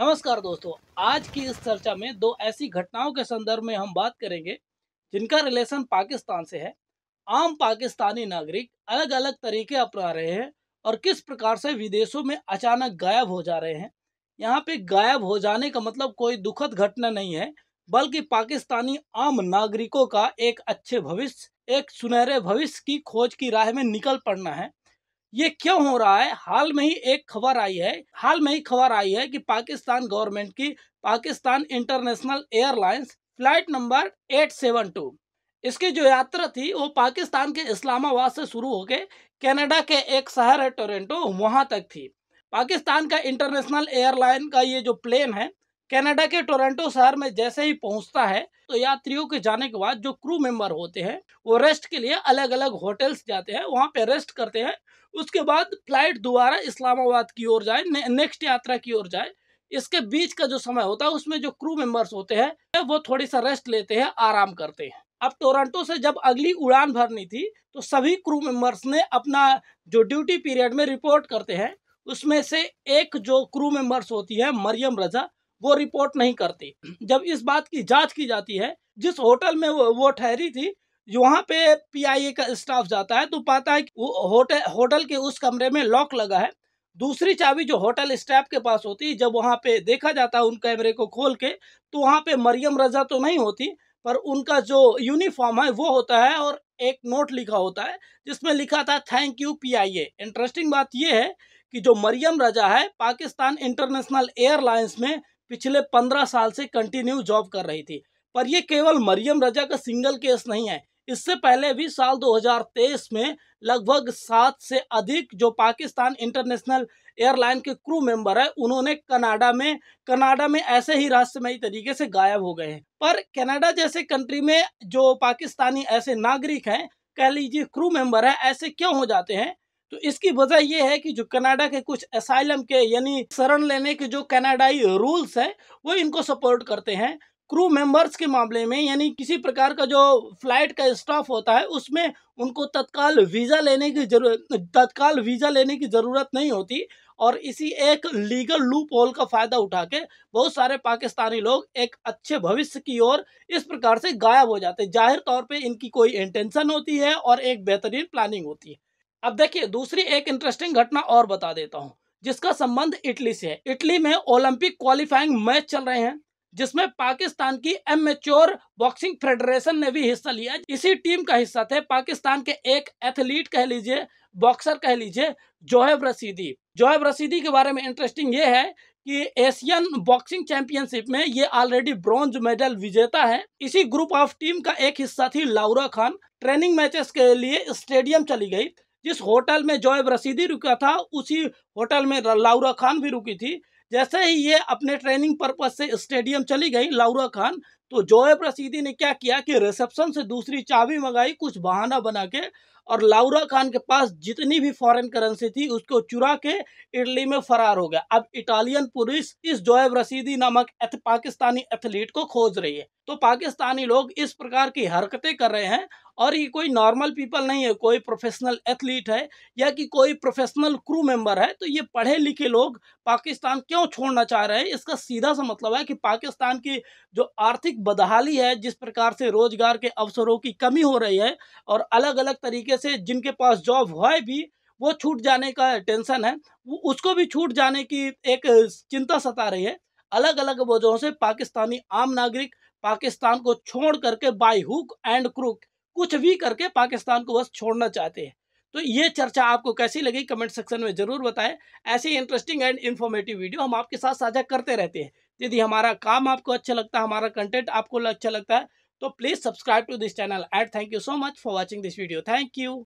नमस्कार दोस्तों आज की इस चर्चा में दो ऐसी घटनाओं के संदर्भ में हम बात करेंगे जिनका रिलेशन पाकिस्तान से है आम पाकिस्तानी नागरिक अलग अलग तरीके अपना रहे हैं और किस प्रकार से विदेशों में अचानक गायब हो जा रहे हैं यहाँ पे गायब हो जाने का मतलब कोई दुखद घटना नहीं है बल्कि पाकिस्तानी आम नागरिकों का एक अच्छे भविष्य एक सुनहरे भविष्य की खोज की राह में निकल पड़ना है ये क्यों हो रहा है हाल में ही एक खबर आई है हाल में ही खबर आई है कि पाकिस्तान गवर्नमेंट की Pakistan international airlines flight number 872 इसकी जो यात्रा थी वो पाकिस्तान के इस्लामाबाद से शुरू होकर कनाडा के एक शहर है टोरेंटो वहां तक थी पाकिस्तान का इंटरनेशनल एयरलाइन का ये जो प्लेन है कनाडा के टोरेंटो शहर में जैसे ही पहुँचता है तो यात्रियों के जाने के बाद जो क्रू मेंबर होते हैं वो रेस्ट के लिए अलग अलग होटल्स जाते हैं वहाँ पे रेस्ट करते हैं उसके बाद फ्लाइट दोबारा इस्लामाबाद की ओर जाए ने, नेक्स्ट यात्रा की ओर जाए इसके बीच का जो समय होता है उसमें जो क्रू मेंबर्स होते हैं वो थोड़ी सा रेस्ट लेते हैं आराम करते हैं अब टोरंटो से जब अगली उड़ान भरनी थी तो सभी क्रू मेंबर्स ने अपना जो ड्यूटी पीरियड में रिपोर्ट करते हैं उसमें से एक जो क्रू मेंबर्स होती है मरियम रजा वो रिपोर्ट नहीं करती जब इस बात की जांच की जाती है जिस होटल में वो, वो ठहरी थी वहाँ पे पीआईए का स्टाफ जाता है तो पाता है कि वो होटल होटल के उस कमरे में लॉक लगा है दूसरी चाबी जो होटल स्टाफ के पास होती है जब वहाँ पे देखा जाता है उन कैमरे को खोल के तो वहाँ पे मरियम रजा तो नहीं होती पर उनका जो यूनिफॉर्म है वो होता है और एक नोट लिखा होता है जिसमें लिखा था थैंक यू पीआईए इंटरेस्टिंग बात यह है कि जो मरियम रजा है पाकिस्तान इंटरनेशनल एयरलाइंस में पिछले पंद्रह साल से कंटिन्यू जॉब कर रही थी पर यह केवल मरियम रजा का सिंगल केस नहीं है इससे पहले भी साल 2023 में लगभग सात से अधिक जो पाकिस्तान इंटरनेशनल एयरलाइन के क्रू मेंबर है उन्होंने कनाडा में कनाडा में ऐसे ही रहस्यमयी तरीके से गायब हो गए हैं पर कनाडा जैसे कंट्री में जो पाकिस्तानी ऐसे नागरिक हैं कह लीजिए क्रू मेंबर है ऐसे क्यों हो जाते हैं तो इसकी वजह यह है कि जो कनाडा के कुछ असाइलम के यानी शरण लेने के जो कनाडाई रूल्स हैं वो इनको सपोर्ट करते हैं क्रू मेंबर्स के मामले में यानी किसी प्रकार का जो फ्लाइट का स्टाफ होता है उसमें उनको तत्काल वीज़ा लेने की जरूरत तत्काल वीज़ा लेने की ज़रूरत नहीं होती और इसी एक लीगल लूप होल का फ़ायदा उठा के बहुत सारे पाकिस्तानी लोग एक अच्छे भविष्य की ओर इस प्रकार से गायब हो जाते हैं जाहिर तौर पे इनकी कोई इंटेंशन होती है और एक बेहतरीन प्लानिंग होती है अब देखिए दूसरी एक इंटरेस्टिंग घटना और बता देता हूँ जिसका संबंध इटली से है इटली में ओलंपिक क्वालिफाइंग मैच चल रहे हैं जिसमें पाकिस्तान की एमेच्योर बॉक्सिंग फेडरेशन ने भी हिस्सा लिया इसी टीम का हिस्सा थे पाकिस्तान के एक एथलीट कह लीजिए बॉक्सर कह लीजिए जोहेब रसीदी जोहेब रसीदी के बारे में इंटरेस्टिंग ये है कि एशियन बॉक्सिंग चैंपियनशिप में ये ऑलरेडी ब्रॉन्ज मेडल विजेता है इसी ग्रुप ऑफ टीम का एक हिस्सा थी लाउरा खान ट्रेनिंग मैचेस के लिए स्टेडियम चली गई जिस होटल में जोएब रसीदी रुका था उसी होटल में लाउरा खान भी रुकी थी जैसे ही ये अपने ट्रेनिंग पर्पज से स्टेडियम चली गई लाउरा खान तो जोए प्रसिद्धि ने क्या किया कि रिसेप्शन से दूसरी चाबी मंगाई कुछ बहाना बना के और लाउरा खान के पास जितनी भी फॉरेन करेंसी थी उसको चुरा के इटली में फरार हो गया अब इटालियन पुलिस इस जोएब रसीदी नामक एथ, पाकिस्तानी एथलीट को खोज रही है तो पाकिस्तानी लोग इस प्रकार की हरकतें कर रहे हैं और ये कोई नॉर्मल पीपल नहीं है कोई प्रोफेशनल एथलीट है या कि कोई प्रोफेशनल क्रू मेंबर है तो ये पढ़े लिखे लोग पाकिस्तान क्यों छोड़ना चाह रहे हैं इसका सीधा सा मतलब है कि पाकिस्तान की जो आर्थिक आर्थिक बदहाली है जिस प्रकार से रोजगार के अवसरों की कमी हो रही है और अलग अलग तरीके से जिनके पास जॉब है भी वो छूट जाने का टेंशन है वो उसको भी छूट जाने की एक चिंता सता रही है अलग अलग वजहों से पाकिस्तानी आम नागरिक पाकिस्तान को छोड़ करके बाई हुक एंड क्रूक कुछ भी करके पाकिस्तान को बस छोड़ना चाहते हैं तो ये चर्चा आपको कैसी लगी कमेंट सेक्शन में जरूर बताएं ऐसे इंटरेस्टिंग एंड इन्फॉर्मेटिव वीडियो हम आपके साथ साझा करते रहते हैं यदि हमारा काम आपको अच्छा लगता है हमारा कंटेंट आपको अच्छा लगता है तो please subscribe to this channel and thank you so much for watching this video thank you